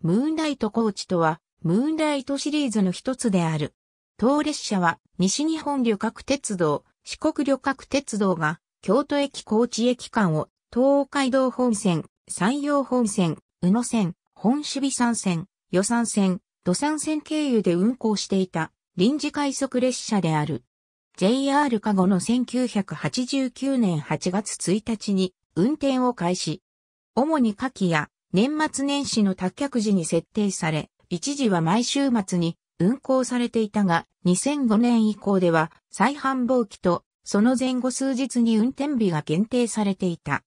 ムーンライトコーチとは、ムーンライトシリーズの一つである。当列車は、西日本旅客鉄道、四国旅客鉄道が、京都駅高知駅間を、東海道本線、山陽本線、宇野線、本守備山線、予山線、土山線経由で運行していた、臨時快速列車である。JR 加護の1989年8月1日に、運転を開始。主に夏季や年末年始の脱却時に設定され、一時は毎週末に運行されていたが、2005年以降では再繁忙期とその前後数日に運転日が限定されていた。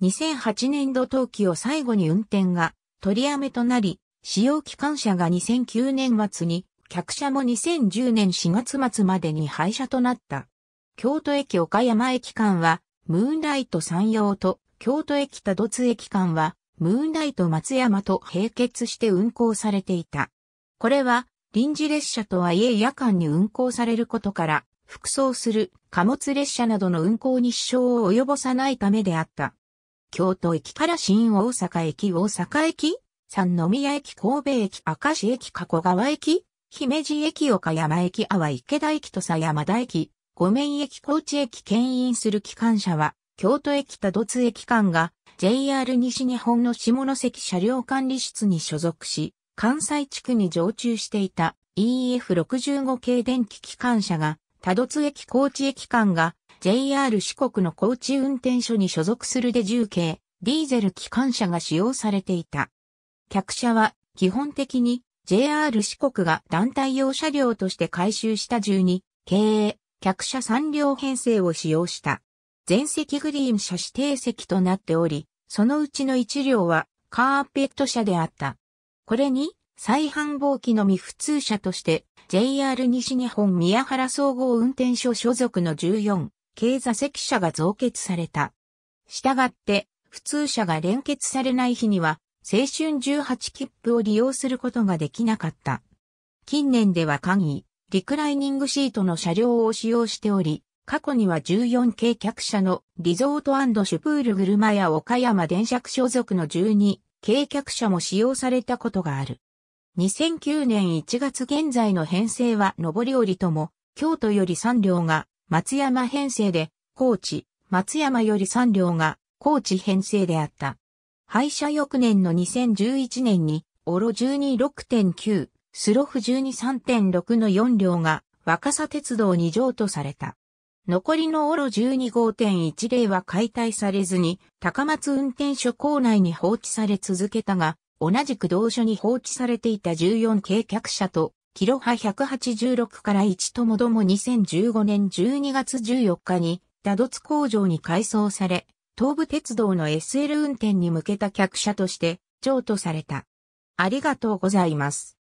2008年度冬季を最後に運転が取りやめとなり、使用機関車が2009年末に、客車も2010年4月末までに廃車となった。京都駅岡山駅間は、ムーンライト山陽と京都駅多度津駅間は、ムーンライト松山と並結して運行されていた。これは、臨時列車とはいえ夜間に運行されることから、服装する貨物列車などの運行に支障を及ぼさないためであった。京都駅から新大阪駅、大阪駅、三宮駅、神戸駅、明石駅、加古川駅、姫路駅、岡山駅、阿波池田駅と佐山田駅、五面駅、高知駅、牽引する機関車は、京都駅多度津駅間が JR 西日本の下関車両管理室に所属し、関西地区に常駐していた EF65 系電気機関車が、多度津駅高知駅間が JR 四国の高知運転所に所属するで重0系、ディーゼル機関車が使用されていた。客車は基本的に JR 四国が団体用車両として回収した12営、客車3両編成を使用した。全席グリーン車指定席となっており、そのうちの1両はカーペット車であった。これに、再繁忙期のみ普通車として、JR 西日本宮原総合運転所所属の14、系座席車が増結された。したがって、普通車が連結されない日には、青春18切符を利用することができなかった。近年では簡易、リクライニングシートの車両を使用しており、過去には14系客車のリゾートシュプール車や岡山電車所属の12系客車も使用されたことがある。2009年1月現在の編成は上り下りとも、京都より3両が松山編成で、高知、松山より3両が高知編成であった。廃車翌年の2011年に、オロ126.9、スロフ123.6の4両が若狭鉄道に譲渡された。残りのオロ12号10は解体されずに、高松運転所構内に放置され続けたが、同じく同所に放置されていた14系客車と、キロ派186から1ともども2015年12月14日に、打突工場に改装され、東武鉄道の SL 運転に向けた客車として、譲渡された。ありがとうございます。